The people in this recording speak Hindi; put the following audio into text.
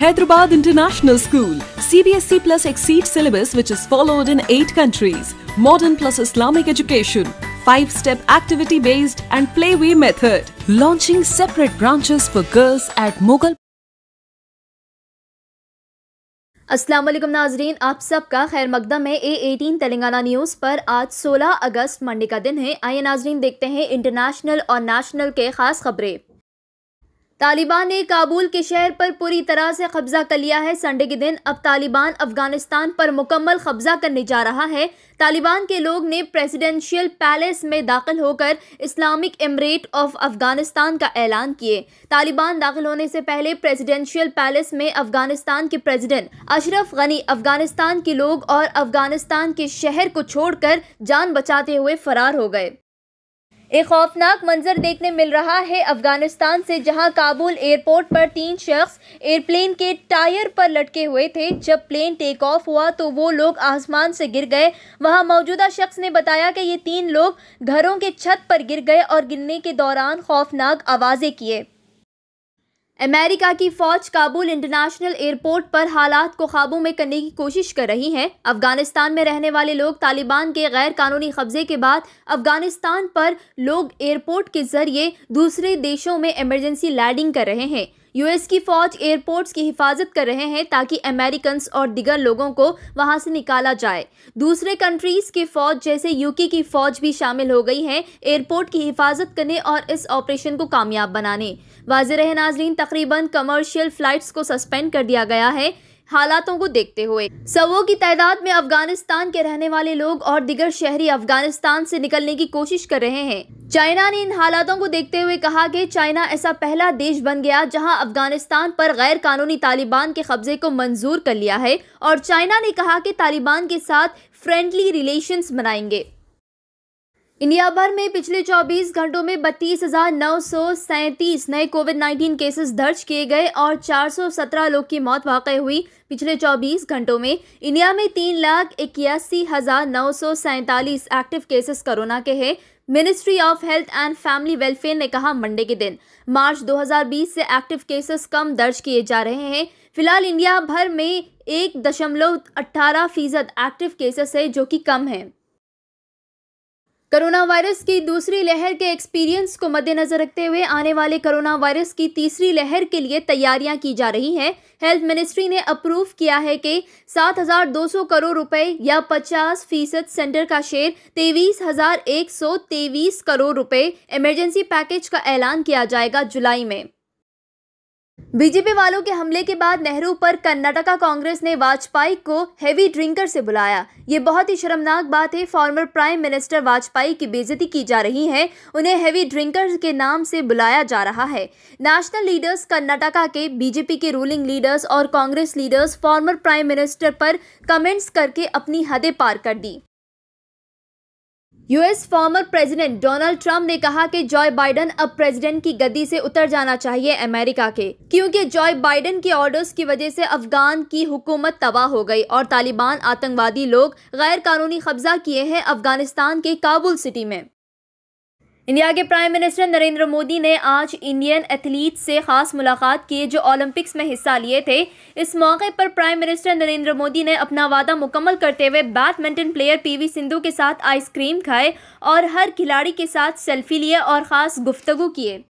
Hyderabad International School, CBSE plus exceed syllabus which is followed in 8 countries, modern plus Islamic education, 5-step activity-based and playway method, launching separate branches for girls at Mughal अस्सलाम वालेकुम नाजरीन आप सबका खैर मकदम है ए एटीन तेलंगाना न्यूज़ पर आज 16 अगस्त मंडे का दिन है आइए नाजरीन देखते हैं इंटरनेशनल और नेशनल के ख़ास खबरें तालिबान ने काबुल के शहर पर पूरी तरह से कब्जा कर लिया है संडे के दिन अब तालिबान अफगानिस्तान पर मुकम्मल कब्जा करने जा रहा है तालिबान के लोग ने प्रेसिडेंशियल पैलेस में दाखिल होकर इस्लामिक एमरेट ऑफ अफगानिस्तान का ऐलान किए तालिबान दाखिल होने से पहले प्रेसिडेंशियल पैलेस में अफगानिस्तान के प्रेसिडेंट अशरफ गनी अफगानिस्तान के लोग और अफगानिस्तान के शहर को छोड़कर जान बचाते हुए फरार हो गए एक खौफनाक मंजर देखने मिल रहा है अफगानिस्तान से जहां काबुल एयरपोर्ट पर तीन शख्स एयरप्लेन के टायर पर लटके हुए थे जब प्लेन टेक ऑफ हुआ तो वो लोग आसमान से गिर गए वहां मौजूदा शख्स ने बताया कि ये तीन लोग घरों के छत पर गिर गए और गिरने के दौरान खौफनाक आवाज़ें किए अमेरिका की फौज काबुल इंटरनेशनल एयरपोर्ट पर हालात को काबू में करने की कोशिश कर रही है अफगानिस्तान में रहने वाले लोग तालिबान के गैर कानूनी कब्जे के बाद अफगानिस्तान पर लोग एयरपोर्ट के जरिए दूसरे देशों में इमरजेंसी लैंडिंग कर रहे हैं यूएस की फौज एयरपोर्ट्स की हिफाजत कर रहे हैं ताकि अमेरिकन और दिगर लोगों को वहां से निकाला जाए दूसरे कंट्रीज के फौज जैसे यूके की फौज भी शामिल हो गई है एयरपोर्ट की हिफाजत करने और इस ऑपरेशन को कामयाब बनाने वाज रहे नाजरीन तकरीबन कमर्शियल फ्लाइट्स को सस्पेंड कर दिया गया है हालातों को देखते हुए सवों की तादाद में अफगानिस्तान के रहने वाले लोग और दिगर शहरी अफगानिस्तान से निकलने की कोशिश कर रहे हैं चाइना ने इन हालातों को देखते हुए कहा कि चाइना ऐसा पहला देश बन गया जहां अफगानिस्तान पर गैर कानूनी तालिबान के कब्जे को मंजूर कर लिया है और चाइना ने कहा कि तालिबान के साथ फ्रेंडली रिलेशंस बनाएंगे इंडिया भर में पिछले 24 घंटों में बत्तीस नए कोविड 19 केसेस दर्ज किए गए और 417 लोग की मौत वाकई हुई पिछले 24 घंटों में इंडिया में तीन लाख इक्यासी हजार नौ सौ सैतालीस एक्टिव केसेस कोरोना के हैं ministry of health and family welfare ने कहा मंडे के दिन मार्च 2020 से एक्टिव केसेस कम दर्ज किए जा रहे हैं फिलहाल इंडिया भर में एक दशमलव अट्ठारह फीसद एक्टिव केसेस है जो कि कम है कोरोना वायरस की दूसरी लहर के एक्सपीरियंस को मद्देनजर रखते हुए आने वाले कोरोना वायरस की तीसरी लहर के लिए तैयारियां की जा रही हैं हेल्थ मिनिस्ट्री ने अप्रूव किया है कि 7,200 करोड़ रुपए या 50 फीसद सेंटर का शेयर तेईस करोड़ रुपए इमरजेंसी पैकेज का ऐलान किया जाएगा जुलाई में बीजेपी वालों के हमले के बाद नेहरू पर कर्नाटका कांग्रेस ने वाजपेयी को हैवी ड्रिंकर से बुलाया ये बहुत ही शर्मनाक बात है फॉर्मर प्राइम मिनिस्टर वाजपेयी की बेजती की जा रही है उन्हें हैवी ड्रिंकर के नाम से बुलाया जा रहा है नेशनल लीडर्स कर्नाटका के बीजेपी के रूलिंग लीडर्स और Congress leaders former prime minister पर कमेंट्स करके अपनी हदें पार कर दी US former president Donald Trump ने कहा कि जॉय बाइडेन अब प्रेसिडेंट की गद्दी से उतर जाना चाहिए अमेरिका के क्योंकि जॉय बाइडेन के ऑर्डर्स की वजह से अफगान की हुकूमत तबाह हो गई और तालिबान आतंकवादी लोग गैर कानूनी कब्जा किए हैं अफगानिस्तान के काबुल सिटी में इंडिया के प्राइम मिनिस्टर नरेंद्र मोदी ने आज इंडियन एथलीट से खास मुलाकात की जो ओलंपिक्स में हिस्सा लिए थे इस मौके पर प्राइम मिनिस्टर नरेंद्र मोदी ने अपना वादा मुकम्मल करते हुए बैडमिंटन प्लेयर पीवी सिंधु के साथ आइसक्रीम खाए और हर खिलाड़ी के साथ सेल्फी लिए और ख़ास गुफ्तगु किए